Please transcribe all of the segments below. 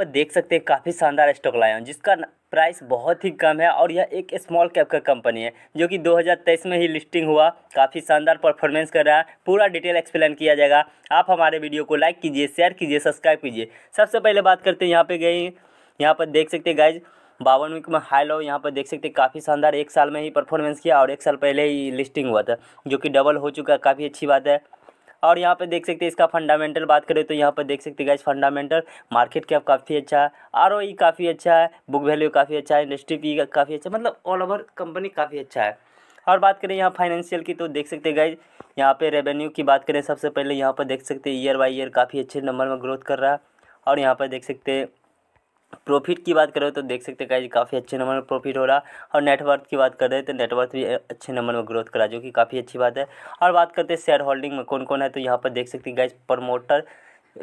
पर देख सकते हैं काफ़ी शानदार स्टॉक लाया हूँ जिसका प्राइस बहुत ही कम है और यह एक स्मॉल कैप का कंपनी है जो कि 2023 में ही लिस्टिंग हुआ काफ़ी शानदार परफॉर्मेंस कर रहा है पूरा डिटेल एक्सप्लेन किया जाएगा आप हमारे वीडियो को लाइक कीजिए शेयर कीजिए सब्सक्राइब कीजिए सबसे पहले बात करते हैं यहाँ पे गई यहाँ पर देख सकते गाइज बावन वीक में हाई लो यहाँ पर देख सकते हैं काफ़ी शानदार एक साल में ही परफॉर्मेंस किया और एक साल पहले ही लिस्टिंग हुआ था जो कि डबल हो चुका है काफ़ी अच्छी बात है और यहाँ पे देख सकते हैं इसका फंडामेंटल बात करें तो यहाँ पर देख सकते हैं इस फंडामेंटल मार्केट कैप काफ़ी अच्छा है आर e काफ़ी अच्छा है बुक वैल्यू काफ़ी अच्छा है इंडस्ट्री पी काफ़ी अच्छा मतलब ऑल ओवर कंपनी काफ़ी अच्छा है और बात करें यहाँ फाइनेंशियल की तो देख सकते हैं गाइज यहाँ पे रेवेन्यू की बात करें सबसे पहले यहाँ पर देख सकते हैं ईयर बाई ईयर काफ़ी अच्छे नंबर में ग्रोथ कर रहा है और यहाँ पर देख सकते हैं प्रॉफिट की बात करें तो देख सकते हैं गाइज काफ़ी अच्छे नंबर में प्रॉफिट हो रहा और नेटवर्थ की बात कर रहे तो नेटवर्थ भी अच्छे नंबर में ग्रोथ करा जो कि काफ़ी अच्छी बात है और बात करते हैं शेयर होल्डिंग में कौन कौन है तो यहाँ पर देख सकते हैं गाइज प्रमोटर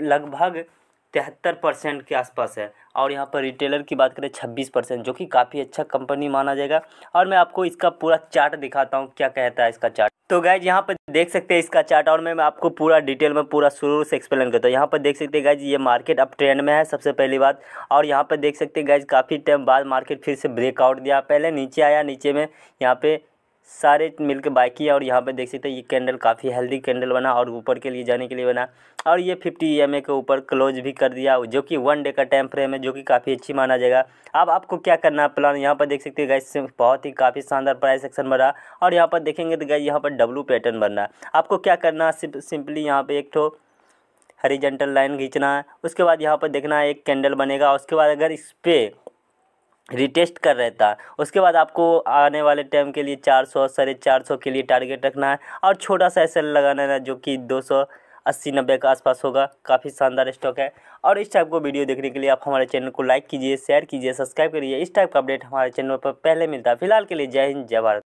लगभग तिहत्तर परसेंट के आसपास है और यहाँ पर रिटेलर की बात करें छब्बीस परसेंट जो कि काफ़ी अच्छा कंपनी माना जाएगा और मैं आपको इसका पूरा चार्ट दिखाता हूँ क्या कहता है इसका चार्ट तो गाइज यहाँ पर देख सकते हैं इसका चार्ट और मैं आपको पूरा डिटेल में पूरा शुरू से एक्सप्लेन करता हूँ यहाँ पर देख सकते हैं गाइज ये मार्केट अब ट्रेंड में है सबसे पहली बात और यहाँ पर देख सकते हैं गाइज काफ़ी टाइम बाद मार्केट फिर से ब्रेकआउट दिया पहले नीचे आया नीचे में यहाँ पे सारे मिलकर बाय किया और यहाँ पे देख सकते हैं ये कैंडल काफ़ी हेल्दी कैंडल बना और ऊपर के लिए जाने के लिए बना और ये 50 ई के ऊपर क्लोज भी कर दिया जो कि वन डे का टाइम फ्रेम है जो कि काफ़ी अच्छी माना जाएगा अब आपको क्या करना है प्लान यहाँ पर देख सकते हैं गैस बहुत ही काफ़ी शानदार प्राइस एक्शन बना और यहाँ पर देखेंगे तो गैस यहाँ पर डब्लू पैटर्न बनना है आपको क्या करना है सिंपली यहाँ पर एक ठो जेंटल लाइन खींचना है उसके बाद यहाँ पर देखना है एक कैंडल बनेगा उसके बाद अगर इस पर रिटेस्ट कर रहता है उसके बाद आपको आने वाले टाइम के लिए चार सौ साढ़े चार सौ के लिए टारगेट रखना है और छोटा सा ऐसा लगाना है जो कि दो सौ अस्सी नब्बे के आसपास होगा काफ़ी शानदार स्टॉक है और इस टाइप को वीडियो देखने के लिए आप हमारे चैनल को लाइक कीजिए शेयर कीजिए सब्सक्राइब करिए इस टाइप का अपडेट हमारे चैनल पर पहले मिलता है फिलहाल के लिए जय हिंद जय भारत